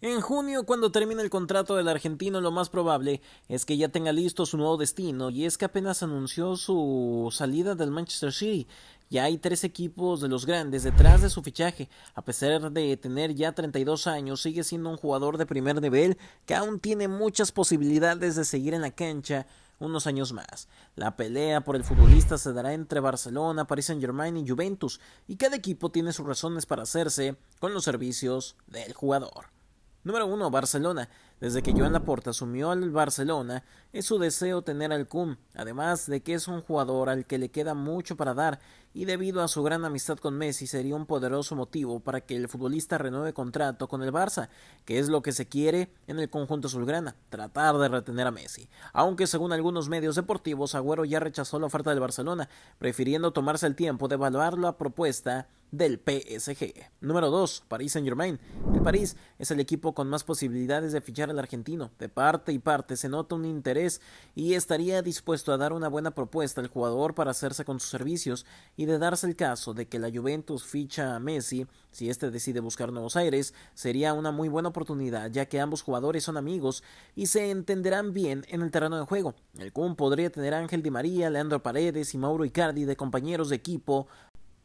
En junio, cuando termine el contrato del argentino, lo más probable es que ya tenga listo su nuevo destino, y es que apenas anunció su salida del Manchester City. Ya hay tres equipos de los grandes detrás de su fichaje. A pesar de tener ya 32 años, sigue siendo un jugador de primer nivel que aún tiene muchas posibilidades de seguir en la cancha unos años más. La pelea por el futbolista se dará entre Barcelona, Paris Saint-Germain y Juventus, y cada equipo tiene sus razones para hacerse con los servicios del jugador. Número 1. Barcelona. Desde que Joan Laporta asumió al Barcelona, es su deseo tener al Kun, además de que es un jugador al que le queda mucho para dar y debido a su gran amistad con Messi sería un poderoso motivo para que el futbolista renueve contrato con el Barça, que es lo que se quiere en el conjunto azulgrana, tratar de retener a Messi. Aunque según algunos medios deportivos, Agüero ya rechazó la oferta del Barcelona, prefiriendo tomarse el tiempo de evaluar la propuesta del PSG. Número 2. París Saint Germain. El París es el equipo con más posibilidades de fichar al argentino. De parte y parte se nota un interés y estaría dispuesto a dar una buena propuesta al jugador para hacerse con sus servicios y de darse el caso de que la Juventus ficha a Messi, si éste decide buscar nuevos aires, sería una muy buena oportunidad ya que ambos jugadores son amigos y se entenderán bien en el terreno de juego. El Kun podría tener Ángel Di María, Leandro Paredes y Mauro Icardi de compañeros de equipo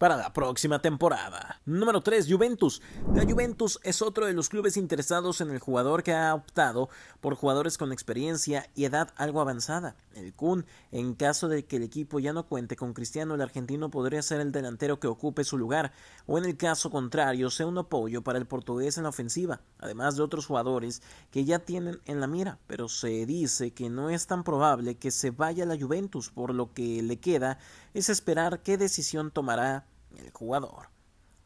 para la próxima temporada. Número 3. Juventus. La Juventus es otro de los clubes interesados en el jugador que ha optado por jugadores con experiencia y edad algo avanzada. El Kun, en caso de que el equipo ya no cuente con Cristiano, el argentino podría ser el delantero que ocupe su lugar, o en el caso contrario, sea un apoyo para el portugués en la ofensiva, además de otros jugadores que ya tienen en la mira, pero se dice que no es tan probable que se vaya la Juventus, por lo que le queda es esperar qué decisión tomará el jugador.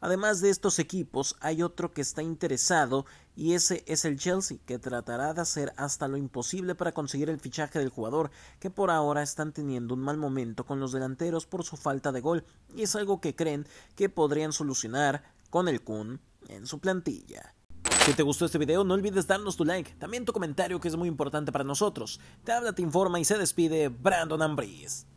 Además de estos equipos, hay otro que está interesado y ese es el Chelsea, que tratará de hacer hasta lo imposible para conseguir el fichaje del jugador, que por ahora están teniendo un mal momento con los delanteros por su falta de gol, y es algo que creen que podrían solucionar con el Kun en su plantilla. Si te gustó este video, no olvides darnos tu like, también tu comentario que es muy importante para nosotros. Te habla, te informa y se despide Brandon Ambris.